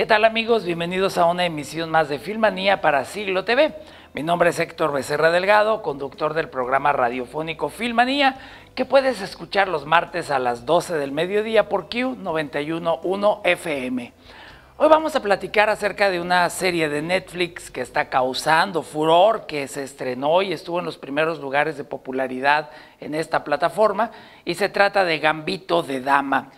¿Qué tal amigos? Bienvenidos a una emisión más de Filmanía para Siglo TV. Mi nombre es Héctor Becerra Delgado, conductor del programa radiofónico Filmanía, que puedes escuchar los martes a las 12 del mediodía por Q911 FM. Hoy vamos a platicar acerca de una serie de Netflix que está causando furor, que se estrenó y estuvo en los primeros lugares de popularidad en esta plataforma, y se trata de Gambito de Dama.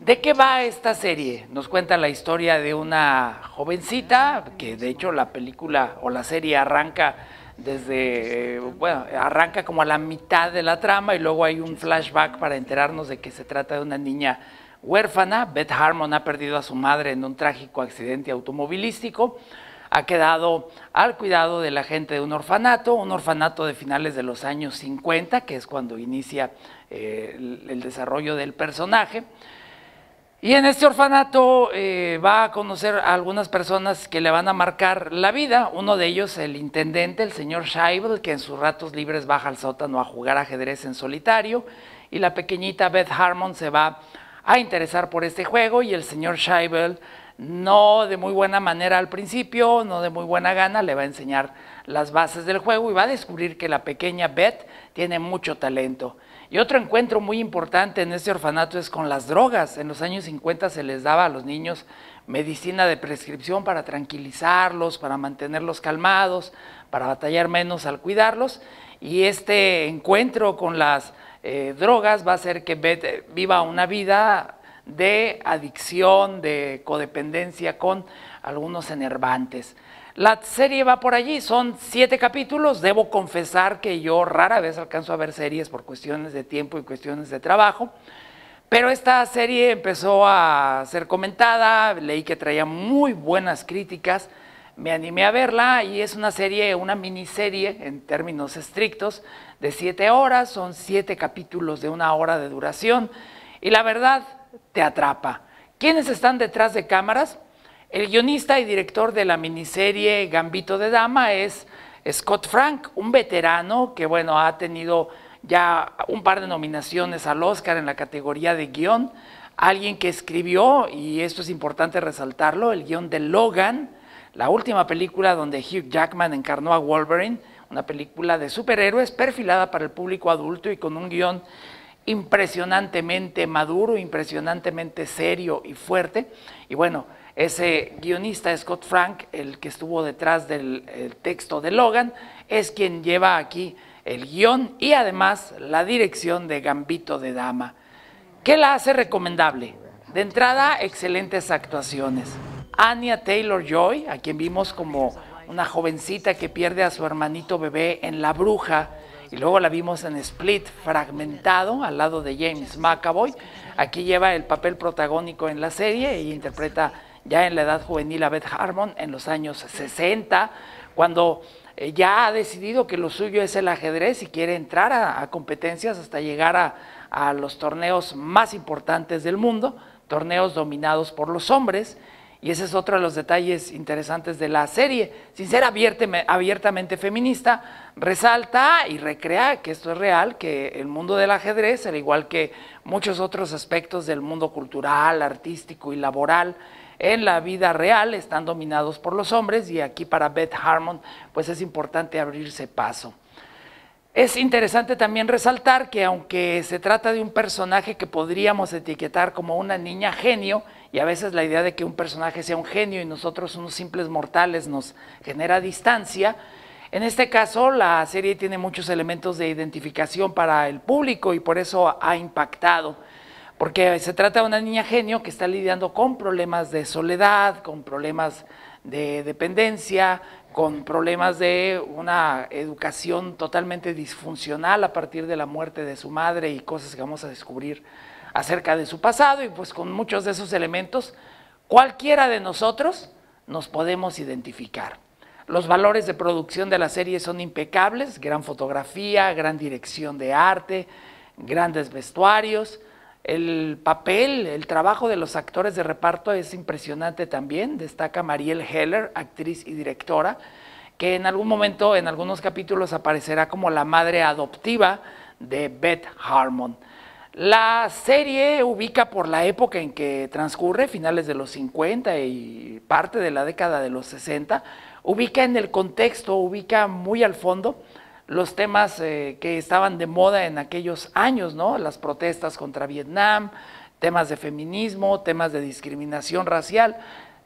¿De qué va esta serie? Nos cuenta la historia de una jovencita, que de hecho la película o la serie arranca desde, eh, bueno, arranca como a la mitad de la trama y luego hay un flashback para enterarnos de que se trata de una niña huérfana. Beth Harmon ha perdido a su madre en un trágico accidente automovilístico. Ha quedado al cuidado de la gente de un orfanato, un orfanato de finales de los años 50, que es cuando inicia eh, el desarrollo del personaje. Y en este orfanato eh, va a conocer a algunas personas que le van a marcar la vida. Uno de ellos, el intendente, el señor Scheibel, que en sus ratos libres baja al sótano a jugar ajedrez en solitario. Y la pequeñita Beth Harmon se va a interesar por este juego y el señor Scheibel no de muy buena manera al principio, no de muy buena gana, le va a enseñar las bases del juego y va a descubrir que la pequeña Beth tiene mucho talento. Y otro encuentro muy importante en este orfanato es con las drogas. En los años 50 se les daba a los niños medicina de prescripción para tranquilizarlos, para mantenerlos calmados, para batallar menos al cuidarlos. Y este encuentro con las eh, drogas va a hacer que eh, viva una vida de adicción, de codependencia con algunos enervantes. La serie va por allí, son siete capítulos. Debo confesar que yo rara vez alcanzo a ver series por cuestiones de tiempo y cuestiones de trabajo. Pero esta serie empezó a ser comentada, leí que traía muy buenas críticas, me animé a verla y es una serie, una miniserie en términos estrictos, de siete horas, son siete capítulos de una hora de duración y la verdad te atrapa. ¿Quiénes están detrás de cámaras? El guionista y director de la miniserie Gambito de Dama es Scott Frank, un veterano que, bueno, ha tenido ya un par de nominaciones al Oscar en la categoría de guión. Alguien que escribió, y esto es importante resaltarlo, el guión de Logan, la última película donde Hugh Jackman encarnó a Wolverine, una película de superhéroes perfilada para el público adulto y con un guión impresionantemente maduro, impresionantemente serio y fuerte. Y bueno, ese guionista, Scott Frank, el que estuvo detrás del texto de Logan, es quien lleva aquí el guión y además la dirección de Gambito de Dama. ¿Qué la hace recomendable? De entrada, excelentes actuaciones. Anya Taylor Joy, a quien vimos como una jovencita que pierde a su hermanito bebé en La Bruja, y luego la vimos en Split, fragmentado, al lado de James McAvoy. Aquí lleva el papel protagónico en la serie e interpreta ya en la edad juvenil a Beth Harmon en los años 60, cuando eh, ya ha decidido que lo suyo es el ajedrez y quiere entrar a, competencias hasta llegar a, a los torneos más importantes del mundo, torneos dominados por los hombres. Y ese es otro de los detalles interesantes de la serie. Sin ser abiertamente feminista, resalta y recrea que esto es real, que el mundo del ajedrez, al igual que muchos otros aspectos del mundo cultural, artístico y laboral, en la vida real están dominados por los hombres y aquí para Beth Harmon pues es importante abrirse paso. Es interesante también resaltar que aunque se trata de un personaje que podríamos etiquetar como una niña genio, y a veces la idea de que un personaje sea un genio y nosotros unos simples mortales nos genera distancia, en este caso la serie tiene muchos elementos de identificación para el público y por eso ha impactado porque se trata de una niña genio que está lidiando con problemas de soledad, con problemas de dependencia, con problemas de una educación totalmente disfuncional a partir de la muerte de su madre y cosas que vamos a descubrir acerca de su pasado y pues con muchos de esos elementos, cualquiera de nosotros nos podemos identificar. Los valores de producción de la serie son impecables, gran fotografía, gran dirección de arte, grandes vestuarios, el papel, el trabajo de los actores de reparto es impresionante también. Destaca Mariel Heller, actriz y directora, que en algún momento, en algunos capítulos, aparecerá como la madre adoptiva de Beth Harmon. La serie ubica por la época en que transcurre, finales de los 50 y parte de la década de los 60, ubica en el contexto, ubica muy al fondo los temas eh, que estaban de moda en aquellos años, ¿no? Las protestas contra Vietnam, temas de feminismo, temas de discriminación racial.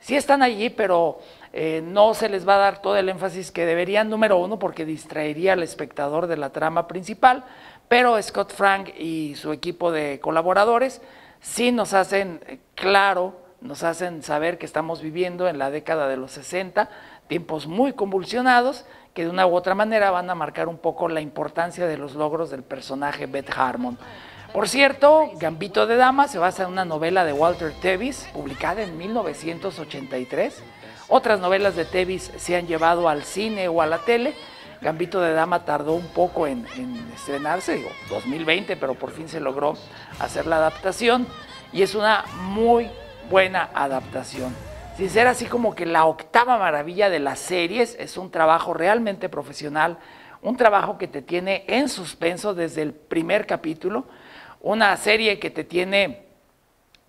Sí están allí, pero eh, no se les va a dar todo el énfasis que deberían, número uno, porque distraería al espectador de la trama principal, pero Scott Frank y su equipo de colaboradores sí nos hacen eh, claro, nos hacen saber que estamos viviendo en la década de los 60, tiempos muy convulsionados, que de una u otra manera van a marcar un poco la importancia de los logros del personaje Beth Harmon. Por cierto, Gambito de Dama se basa en una novela de Walter Tevis, publicada en 1983. Otras novelas de Tevis se han llevado al cine o a la tele. Gambito de Dama tardó un poco en, estrenarse, digo, 2020, pero por fin se logró hacer la adaptación y es una muy buena adaptación sin ser así como que la octava maravilla de las series, es un trabajo realmente profesional, un trabajo que te tiene en suspenso desde el primer capítulo, una serie que te tiene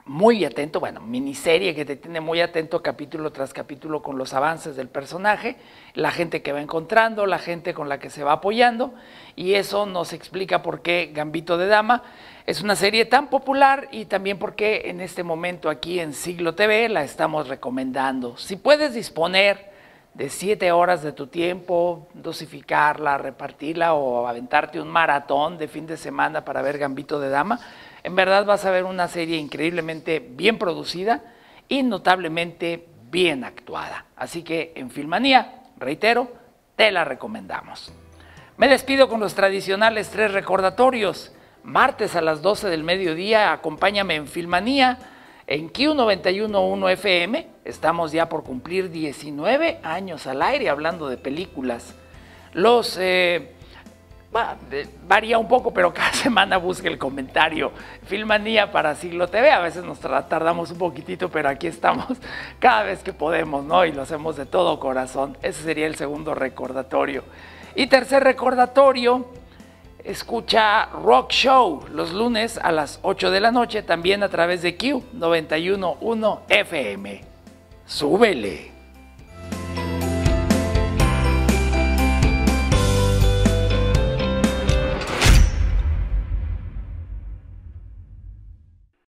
muy atento, bueno, miniserie que te tiene muy atento capítulo tras capítulo con los avances del personaje, la gente que va encontrando, la gente con la que se va apoyando, y eso nos explica por qué Gambito de Dama es una serie tan popular y también por qué en este momento aquí en Siglo TV la estamos recomendando. Si puedes disponer de siete horas de tu tiempo, dosificarla, repartirla o aventarte un maratón de fin de semana para ver Gambito de Dama, en verdad vas a ver una serie increíblemente bien producida y notablemente bien actuada. Así que en Filmanía, reitero, te la recomendamos. Me despido con los tradicionales tres recordatorios. Martes a las 12 del mediodía, acompáñame en Filmanía en Q911 FM. Estamos ya por cumplir 19 años al aire hablando de películas. Los eh, varía un poco, pero cada semana busque el comentario. Filmanía para Siglo TV, a veces nos tardamos un poquitito, pero aquí estamos cada vez que podemos, ¿no? Y lo hacemos de todo corazón. Ese sería el segundo recordatorio. Y tercer recordatorio, escucha Rock Show los lunes a las 8 de la noche, también a través de Q911 FM. Súbele.